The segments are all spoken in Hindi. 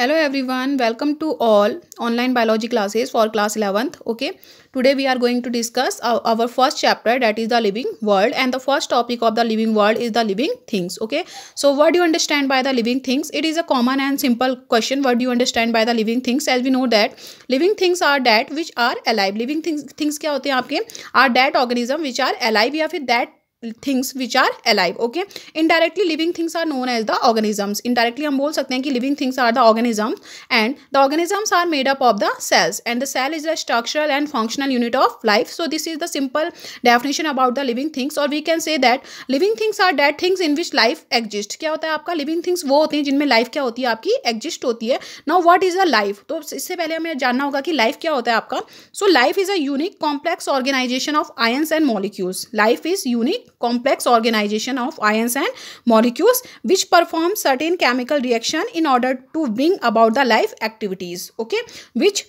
Hello everyone welcome to all online biology classes for class eleventh okay today we are going to discuss our first chapter that is the living world and the first topic of the living world is the living things okay so what do understand by the living things it is a common and simple question what you understand by the living things as we know that living things are that which are alive living things क्या होते हैं आपके are that organism which are alive या फिर that things which are alive okay indirectly living things are known as the organisms indirectly हम बोल सकते हैं कि living things are the organisms and the organisms are made up of the cells and the cell is the structural and functional unit of life so this is the simple definition about the living things और we can say that living things are that things in which life exist क्या होता है आपका लिविंग थिंग्स वो होती हैं जिनमें लाइफ क्या होती है आपकी एग्जिस्ट होती है now what is a life तो इससे पहले हमें जानना होगा कि लाइफ क्या होता है आपका so life is a unique complex organisation of ions and molecules life is unique complex organization of ions and molecules which perform certain chemical reaction in order to bring about the life activities okay which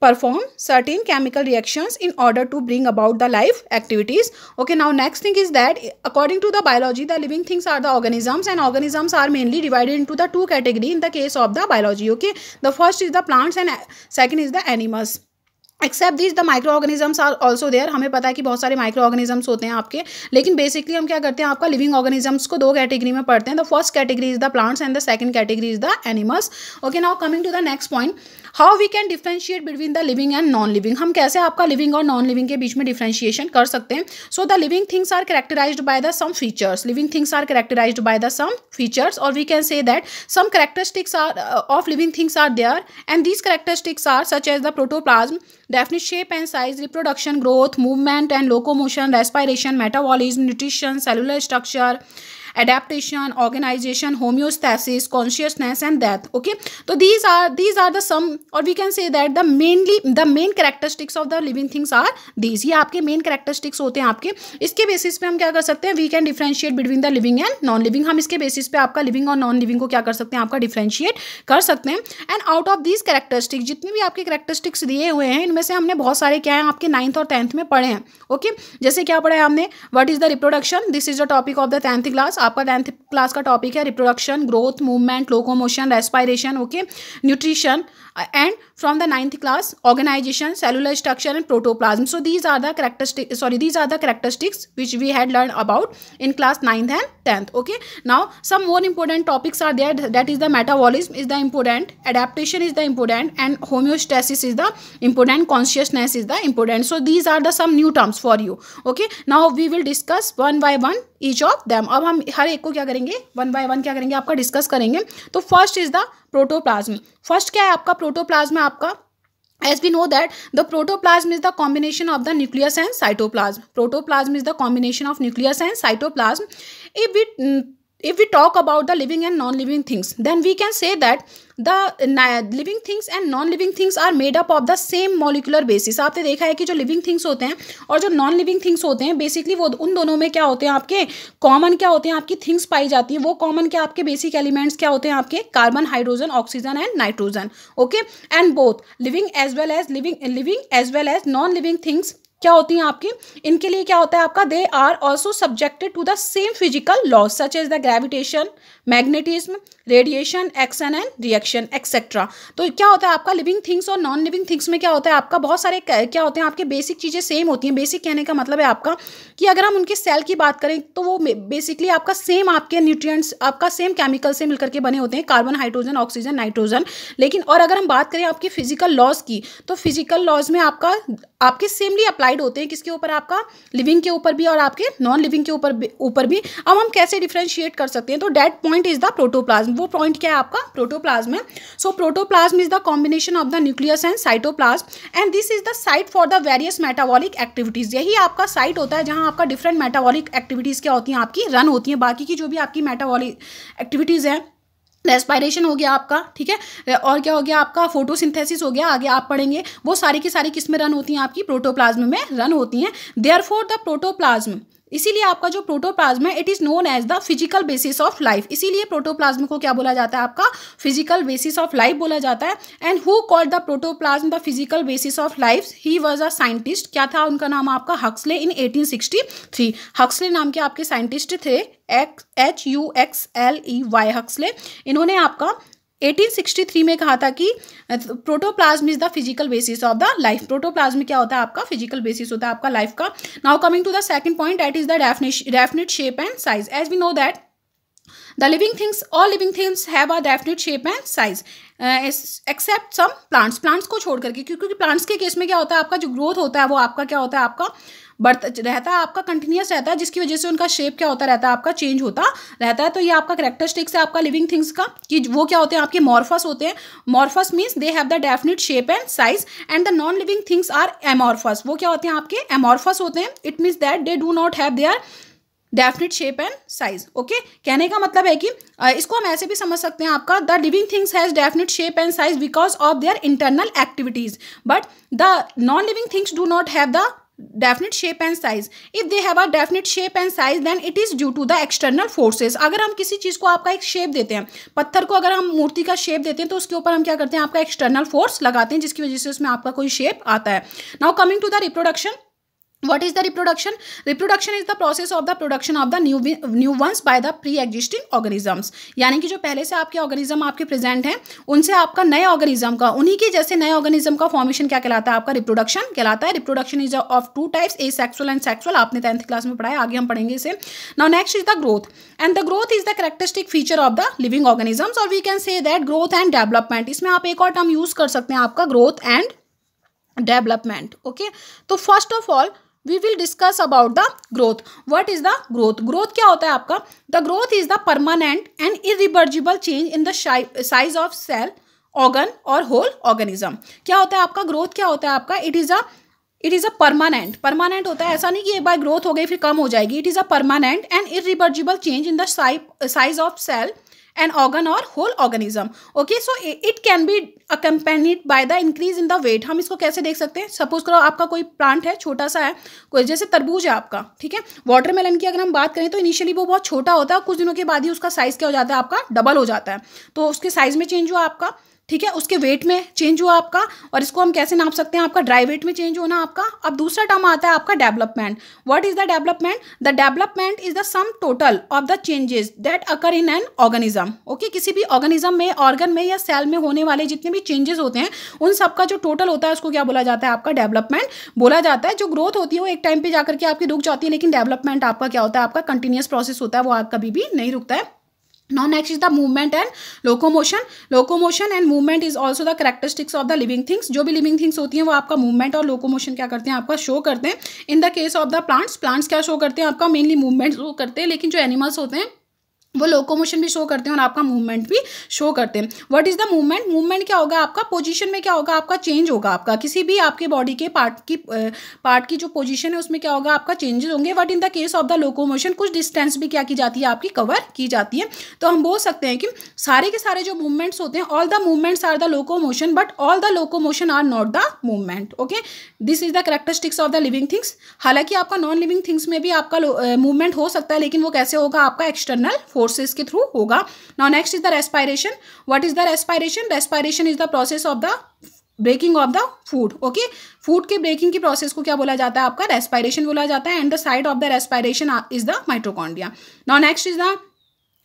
perform certain chemical reactions in order to bring about the life activities okay now next thing is that according to the biology the living things are the organisms and organisms are mainly divided into the two category in the case of the biology okay the first is the plants and second is the animals except these the micro organisms are also there हमें पता है कि बहुत सारे माइक्रो ऑर्गेनिजम्स होते हैं आपके लेकिन बेसिकली हम क्या करते हैं आपका लिविंग ऑर्गेनिजम्स को दो कैटेगरी में पढ़ते हैं the first category is the plants and the second category is the animals okay now coming to the next point how we can differentiate between the living and non living हम कैसे आपका लिविंग और नॉन लिविंग के बीच में डिफ्रेंशिएशन कर सकते हैं so the living things are characterise by the some features living things are characterise by the some features और we can say that some characteristics are of living things are there and these characteristics are such as the protoplasm definite shape and size reproduction growth movement and locomotion respiration metabolism nutrition cellular structure adaptation organisation homeostasis consciousness and death okay तो these are these are the सम और we can say that the mainly the main characteristics of the living things are these ये आपके मेन करेक्टरिस्टिक्स होते हैं आपके इसके बेसिस पे हम क्या कर सकते हैं we can differentiate between the living and non living हम इसके बेसिस पे आपका लिविंग और नॉन लिविंग को क्या कर सकते हैं आपका डिफ्रेंशिएट कर सकते हैं and out of these characteristic जितने भी आपके करेक्टरिस्टिक्स दिए हुए हैं इनमें से हमने बहुत सारे क्या हैं आपके नाइन्थ और टेंथ में पढ़े हैं ओके okay? जैसे क्या पढ़ा है हमने what is the reproduction this is the topic of the tenth class upper eighth class का टॉपिक है reproduction growth movement locomotion respiration okay nutrition and from the ninth class organization cellular structure and protoplasm so these are the characteristic sorry these are the characteristics which we had learn about in class ninth and tenth okay now some more important topics are there that is the metabolism is the important adaptation is the important and homeostasis is the important consciousness is the important so these are the some new terms for you okay now we will discuss one by one each of them अब हम हर एक को क्या करेंगे करेंगे वन बाय वन क्या करेंगे आपका डिस्कस करेंगे तो first is the protoplasm first क्या है आपका प्रोटोप्लाज्म आपका as we know that the protoplasm is the combination of the nucleus and cytoplasm protoplasm is the combination of nucleus and cytoplasm if we if we talk about the living and non-living things then we can say that the living things and non-living things are made up of the same molecular basis आपने देखा है कि जो living things होते हैं और जो non-living things होते हैं basically वो उन दोनों में क्या होते हैं आपके common क्या होते हैं आपकी things पाई जाती हैं वो common क्या आपके basic elements क्या होते हैं आपके carbon, hydrogen, oxygen and nitrogen okay and both living as well as living living as well as non-living things क्या होती हैं आपकी इनके लिए क्या होता है आपका they are also subjected to the same physical laws such is the gravitation magnetism radiation action and reaction etcetera तो क्या होता है आपका लिविंग थिंग्स और नॉन लिविंग थिंग्स में क्या होता है आपका बहुत सारे क्या होते हैं आपके बेसिक चीज़ें सेम होती हैं बेसिक कहने का मतलब है आपका कि अगर हम उनके सेल की बात करें तो वो बेसिकली आपका सेम आपके न्यूट्रियट्स आपका सेम केमिकल से मिलकर के बने होते हैं कार्बन हाइड्रोजन ऑक्सीजन नाइट्रोजन लेकिन और अगर हम बात करें आपके फिजिकल लॉज की तो फिजिकल लॉज में आपका आपके सेमली अप्लाई अप्लाइड होते हैं किसके ऊपर आपका लिविंग के ऊपर भी और आपके नॉन लिविंग के ऊपर ऊपर भी अब हम कैसे डिफ्रेंशिएट कर सकते हैं तो that point is the protoplasm वो पॉइंट क्या है आपका प्रोटोप्लाज्म है so protoplasm is the combination of the nucleus and cytoplasm and this is the site for the various metabolic activities यही आपका साइट होता है जहाँ आपका डिफरेंट मेटाबॉलिक एक्टिविटीज क्या होती हैं आपकी रन होती हैं बाकी की जो भी आपकी मेटाबॉलिक एक्टिविटीज हैं रेस्पायरेशन हो गया आपका ठीक है और क्या हो गया आपका फोटोसिंथेसिस हो गया आगे आप पढ़ेंगे वो सारी की सारी किस में रन होती हैं आपकी प्रोटोप्लाज्म में रन होती हैं देयर फोर द प्रोटोप्लाज्म इसीलिए आपका जो प्रोटोप्लाज्म है it is known as the physical basis of life इसीलिए प्रोटोप्लाज्म को क्या बोला जाता है आपका फिजिकल बेसिस ऑफ लाइफ बोला जाता है and who called the protoplasm the physical basis of life he was a scientist क्या था उनका नाम आपका हक्सले इन 1863 हक्सले नाम के आपके साइंटिस्ट थे X H U X L E Y Huxley इन्होंने आपका 1863 में कहा था कि protoplasm is the physical basis of the life protoplasm क्या होता है आपका फिजिकल बेसिस होता है आपका लाइफ का now coming to the second point that is the definite shape and size as we know that the living things all living things have a definite shape and size except some plants plants को छोड़ करके क्योंकि प्लांट्स के केस में क्या होता है आपका जो ग्रोथ होता है वो आपका क्या होता है आपका बढ़ता रहता है आपका कंटिन्यूस रहता है जिसकी वजह से उनका शेप क्या होता रहता है आपका चेंज होता रहता है तो ये आपका करेक्टरिस्टिक्स है आपका लिविंग थिंग्स का कि वो क्या होते हैं आपके मॉर्फस होते हैं morphous means they have the definite shape and size and the non living things are amorphous वो क्या होते हैं आपके एमॉर्फस होते हैं it means that they do not have their definite shape and size okay कहने का मतलब है कि इसको हम ऐसे भी समझ सकते हैं आपका the living things has definite shape and size because of their internal activities but the non living things do not have the definite shape and size if they have a definite shape and size then it is due to the external forces अगर हम किसी चीज को आपका एक शेप देते हैं पत्थर को अगर हम मूर्ति का शेप देते हैं तो उसके ऊपर हम क्या करते हैं आपका एक्सटर्नल फोर्स लगाते हैं जिसकी वजह से उसमें आपका कोई शेप आता है now coming to the reproduction what is the reproduction reproduction is the process of the production of the new new ones by the pre existing organisms यानी कि जो पहले से आपके ऑर्गेनिज्म आपके प्रेजेंट हैं उनसे आपका नए ऑर्गेनिज्म का उन्हीं के जैसे नए ऑर्गेनिज्म का फॉर्मेशन क्या कहलाता है आपका रिप्रोडक्शन कहलाता है reproduction is of two types asexual and sexual आपने टेंथ क्लास में पढ़ाया आगे हम पढ़ेंगे इसे now next is the growth and the growth is the characteristic feature of the living organisms और we can say that growth and development इसमें आप एक और टर्म यूज कर सकते हैं आपका ग्रोथ एंड डेवलपमेंट ओके तो first of all we will discuss about the growth what is the growth growth क्या होता है आपका the growth is the permanent and irreversible change in the size of cell organ और होल ऑर्गेनिज्म क्या होता है आपका ग्रोथ क्या होता है आपका it is a it is a permanent permanent होता है ऐसा नहीं कि एक बार ग्रोथ हो गई फिर कम हो जाएगी it is a permanent and irreversible change in the size of cell an organ और whole organism okay so it can be accompanied by the increase in the weight हम इसको कैसे देख सकते हैं सपोज करो आपका कोई प्लांट है छोटा सा है कोई जैसे तरबूज है आपका ठीक है वाटरमेलन की अगर हम बात करें तो इनिशियली वो बहुत छोटा होता है कुछ दिनों के बाद ही उसका साइज क्या हो जाता है आपका डबल हो जाता है तो उसके साइज में चेंज हुआ आपका ठीक है उसके वेट में चेंज हुआ आपका और इसको हम कैसे नाप सकते हैं आपका ड्राई वेट में चेंज होना आपका अब दूसरा टर्म आता है आपका development what is the development the development is the sum total of the changes that occur in an organism okay किसी भी ऑर्गेनिज्म में ऑर्गन में या सेल में होने वाले जितने भी चेंजेस होते हैं उन सबका जो टोटल होता है उसको क्या बोला जाता है आपका डेवलपमेंट बोला जाता है जो ग्रोथ होती है वो एक टाइम पर जाकर के आपकी रुक जाती है लेकिन डेवलपमेंट आपका क्या होता है आपका कंटिन्यूस प्रोसेस होता है वो आप कभी भी नहीं रुकता है non next is the movement and locomotion locomotion and movement is also the characteristics of the living things जो भी लिविंग थिंग्स होती हैं वो आपका मूवमेंट और लोको मोशन क्या करते हैं आपका शो करते हैं in the case of the plants plants क्या शो करते हैं आपका मेनली मूवमेंट शो करते हैं लेकिन जो एनिमल्स होते हैं वो लोकोमोशन भी शो करते हैं और आपका मूवमेंट भी शो करते हैं what is the movement movement क्या होगा आपका पोजीशन में क्या होगा आपका चेंज होगा आपका किसी भी आपके बॉडी के पार्ट की पार्ट की जो पोजीशन है उसमें क्या होगा आपका चेंजेस होंगे but in the case of the locomotion कुछ डिस्टेंस भी क्या की जाती है आपकी कवर की जाती है तो हम बोल सकते हैं कि सारे के सारे जो मूवमेंट्स होते हैं all the movements are the locomotion but all the locomotion are not the movement okay this is the characteristics of the living things हालांकि आपका नॉन लिविंग थिंग्स में भी आपका मूवमेंट हो सकता है लेकिन वो कैसे होगा आपका एक्सटर्नल फोर्स कोर्सेज के थ्रू होगा now next is the respiration what is the respiration respiration is the process of the breaking of the food okay food के ब्रेकिंग की प्रोसेस को क्या बोला जाता है आपका रेस्पायरेशन बोला जाता है and the site of the respiration is the mitochondria now next is the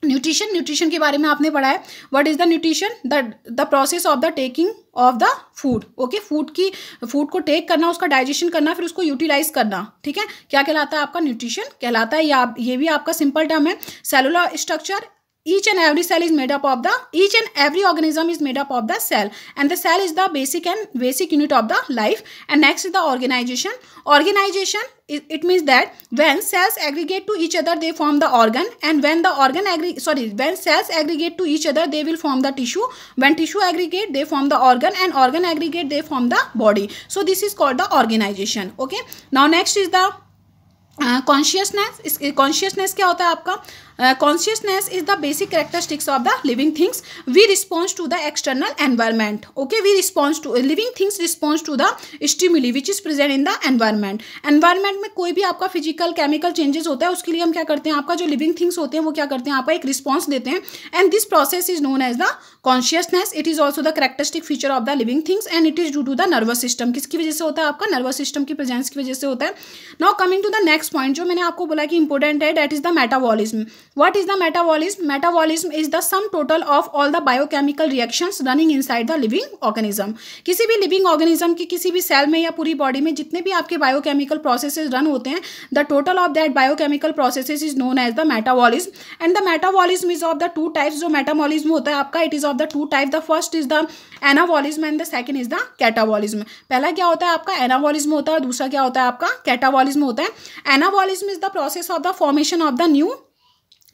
nutrition nutrition के बारे में आपने पढ़ा है what is the nutrition the the process of the taking of the food okay food की फूड को टेक करना उसका डाइजेशन करना फिर उसको यूटिलाइज करना ठीक है क्या कहलाता है आपका न्यूट्रिशन कहलाता है या ये भी आपका सिंपल टर्म है cellular structure each and every cell is made up of the each and every organism is made up of the cell and the cell is the basic and basic unit of the life and next is the organization organization it, means that when cells aggregate to each other they form the organ and when the organ aggregate sorry when cells aggregate to each other they will form the tissue when tissue aggregate they form the organ and organ aggregate they form the body so this is called the organization okay now next is the consciousness इस कॉन्शियसनेस क्या होता है आपका consciousness is the basic characteristics of the living things we response to the external environment okay we response to living things response to the stimuli which is present in the environment environment में कोई भी आपका फिजिकल केमिकल चेंजेस होता है उसके लिए हम क्या करते हैं आपका जो लिविंग थिंग्स होते हैं वो क्या करते हैं आपका एक रिस्पॉन्स देते हैं and this process is known as the consciousness it is also the characteristic feature of the living things and it is due to the nervous system किसकी वजह से होता है आपका नर्वस सिस्टम की प्रेजेंस की वजह से होता है now coming to the next point जो मैंने आपको बोला कि इंपॉर्टेंट है that is the metabolism what is the metabolism metabolism is the sum total of all the biochemical reactions running inside the living organism किसी भी living organism की किसी भी cell में या पूरी body में जितने भी आपके biochemical processes run होते हैं the total of that biochemical processes is known as the metabolism and the metabolism is of the two types जो metabolism होता है आपका it is of the two type the first is the anabolism and the second is the catabolism पहला क्या होता है आपका एनाबॉलिज्म होता है और दूसरा क्या होता है आपका कैटाबॉलिज्म होता है anabolism is the process of the formation of the new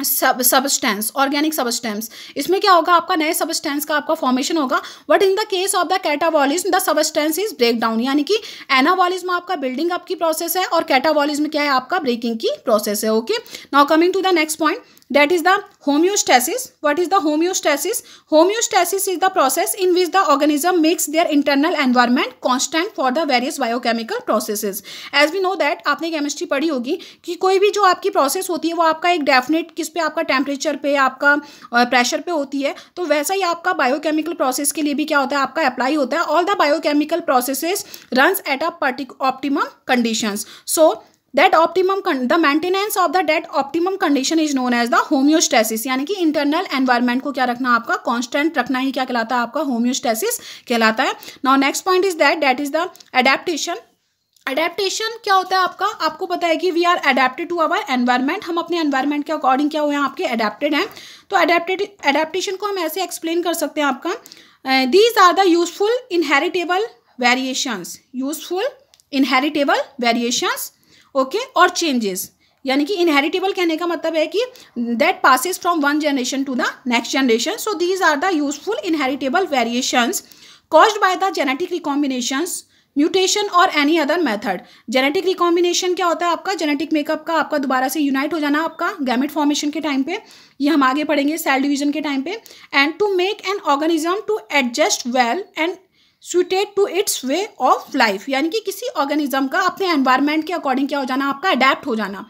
sub substance organic substance इसमें क्या होगा आपका नए सबस्टेंस का आपका फॉर्मेशन होगा but in the case of the catabolism the substance is break down यानी कि एनावॉलिज्म आपका बिल्डिंग अप की प्रोसेस है और कैटावॉलिज्म क्या है आपका ब्रेकिंग की प्रोसेस है okay now coming to the next point that is the homeostasis what is the homeostasis homeostasis is the process in which the organism makes their internal environment constant for the various biochemical processes as we know that आपने केमिस्ट्री पढ़ी होगी कि कोई भी जो आपकी प्रोसेस होती है वो आपका एक डेफिनेट जिस पे आपका टेम्परेचर पे आपका प्रेशर पे होती है तो वैसा ही आपका बायोकेमिकल प्रोसेस के लिए भी क्या होता है आपका अप्लाई होता है all the biochemical processes runs at a particular optimum conditions so that optimum the maintenance of the that optimum condition is known as the homeostasis यानी कि इंटरनल एनवायरमेंट को क्या रखना आपका कांस्टेंट रखना ही क्या कहलाता है आपका होम्योस्टेसिस कहलाता है now next point is that that is the adaptation adaptation क्या होता है आपका आपको पता है कि we are adapted to our environment हम अपने एनवायरमेंट के अकॉर्डिंग क्या हुए हैं आपके अडेप्टेड हैं तो अडेप्टेड अडेप्टेशन को हम ऐसे एक्सप्लेन कर सकते हैं आपका these are the useful inheritable variations useful inheritable variations okay और चेंजेस यानी कि इनहेरिटेबल कहने का मतलब है कि that passes from one generation to the next generation so these are the useful inheritable variations caused by the genetic recombinations mutation और any other method genetic recombination क्या होता है आपका जेनेटिक मेकअप का आपका दोबारा से यूनाइट हो जाना आपका गैमेट फॉर्मेशन के टाइम पे ये हम आगे पढ़ेंगे सेल डिवीजन के टाइम पे and to make an organism to adjust well and suited to its way of life यानी कि किसी ऑर्गेनिज्म का अपने एनवायरमेंट के अकॉर्डिंग क्या हो जाना आपका अडेप्ट हो जाना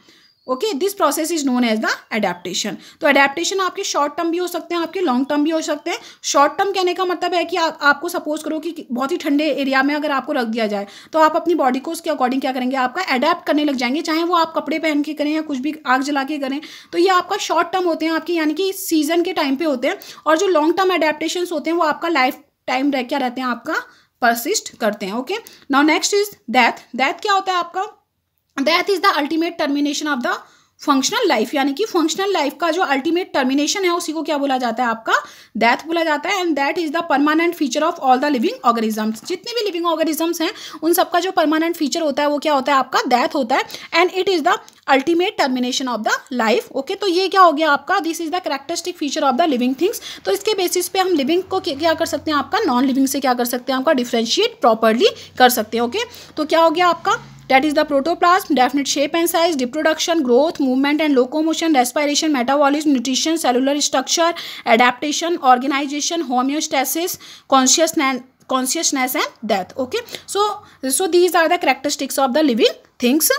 okay this process is known as the adaptation तो एडेप्टेशन आपके शॉर्ट टर्म भी हो सकते हैं आपके लॉन्ग टर्म भी हो सकते हैं शॉर्ट टर्म कहने का मतलब है कि आ, आपको सपोज करो कि बहुत ही ठंडे एरिया में अगर आपको रख दिया जाए तो आप अपनी बॉडी को उसके अकॉर्डिंग क्या करेंगे आपका अडेप्ट करने लग जाएंगे चाहे वो आप कपड़े पहन के करें या कुछ भी आग जला के करें तो ये आपका शॉर्ट टर्म होते हैं आपके यानी कि सीजन के टाइम पे होते हैं और जो लॉन्ग टर्म एडेप्टेशन होते हैं वो आपका लाइफ टाइम रह क्या रहते हैं आपका परसिस्ट करते हैं okay now next is death death क्या होता है आपका that is the ultimate termination of the functional life यानी कि फंक्शनल लाइफ का जो अल्टीमेट टर्मिनेशन है उसी को क्या बोला जाता है आपका डेथ बोला जाता है and that is the permanent feature of all the living organisms जितने भी लिविंग ऑर्गेनिजम्स हैं उन सबका जो परमानेंट फीचर होता है वो क्या होता है आपका डेथ होता है and it is the ultimate termination of the life okay तो ये क्या हो गया आपका this is the characteristic feature of the living things तो इसके बेसिस पे हम लिविंग को क्या कर सकते हैं आपका नॉन लिविंग से क्या कर सकते हैं आपका डिफ्रेंशिएट प्रॉपरली कर सकते हैं ओके okay? तो क्या हो गया आपका that is the protoplasm, definite shape and size, reproduction, growth, movement and locomotion, respiration, metabolism, nutrition, cellular structure, adaptation, organization, homeostasis, consciousness consciousness and death okay so so these are the characteristics of the living things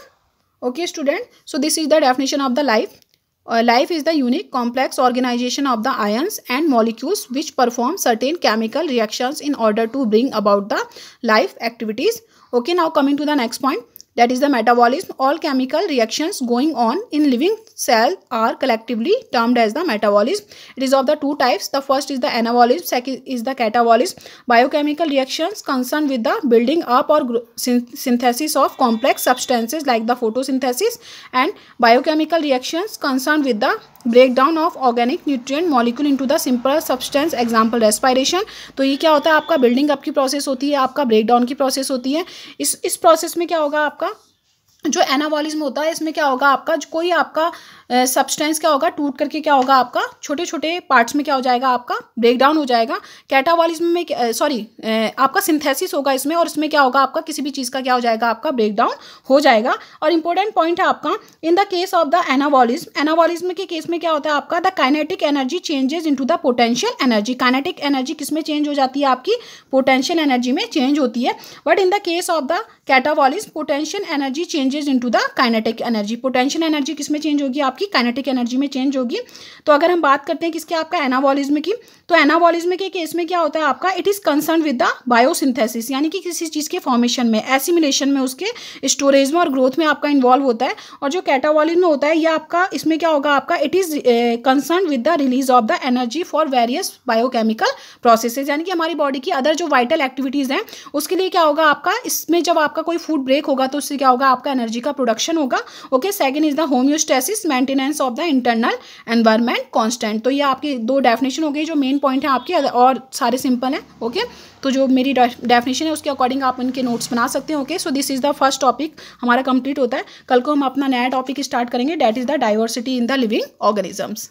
okay student so this is the definition of the life uh, life is the unique complex organization of the ions and molecules which perform certain chemical reactions in order to bring about the life activities okay now coming to the next point that is the metabolism. All chemical reactions going on in living cell are collectively termed as the metabolism. It is of the two types. The first is the anabolism, second is the catabolism. Biochemical reactions concerned with the building up or synthesis of complex substances like the photosynthesis and biochemical reactions concerned with the breakdown of organic nutrient molecule into the simple substance example respiration तो ये क्या होता है आपका बिल्डिंग अप की प्रोसेस होती है आपका ब्रेकडाउन की प्रोसेस होती है इस इस प्रोसेस में क्या होगा आपका जो एनाबॉलिज्म होता है इसमें क्या होगा आपका कोई आपका सब्सटेंस क्या होगा टूट करके क्या होगा आपका छोटे छोटे पार्ट्स में क्या हो जाएगा आपका ब्रेकडाउन हो जाएगा कैटाबॉलिज्म में सॉरी आपका सिंथेसिस होगा इसमें और इसमें क्या होगा आपका किसी भी चीज़ का क्या हो जाएगा आपका ब्रेकडाउन हो जाएगा और इंपॉर्टेंट पॉइंट है आपका in the case of the anabolism anabolism के केस में क्या होता है आपका the kinetic energy changes in the potential energy kinetic energy किस में चेंज हो जाती है आपकी पोटेंशियल एनर्जी में चेंज होती है but in the case of the catabolism potential energy changes into the kinetic energy potential energy किस में चेंज होगी आपकी काइनेटिक एनर्जी में चेंज होगी तो अगर हम बात करते हैं किसके आपका एनावॉलिज्म की तो एनावॉलिज्म के केस में क्या होता है आपका it is concern with the biosynthesis यानी कि किसी चीज़ के फॉर्मेशन में एसिमिलेशन में उसके स्टोरेज में और ग्रोथ में आपका इन्वॉल्व होता है और जो कैटावॉलिज्म होता है यह आपका इसमें क्या होगा आपका it is concern with the release of the energy for various biochemical processes यानी कि हमारी बॉडी की अदर जो वाइटल एक्टिविटीज़ हैं उसके लिए क्या होगा आपका इसमें जब आपका आपका कोई फूड ब्रेक होगा तो उससे क्या होगा आपका एनर्जी का प्रोडक्शन होगा okay second is the homeostasis maintenance of the internal environment constant तो ये आपकी दो डेफिनेशन हो गई जो मेन पॉइंट है आपकी और सारे सिंपल हैं ओके okay? तो जो मेरी डेफिनेशन है उसके अकॉर्डिंग आप इनके नोट्स बना सकते हैं okay so this is the first topic हमारा कंप्लीट होता है कल को हम अपना नया टॉपिक स्टार्ट करेंगे that is the diversity in the living organisms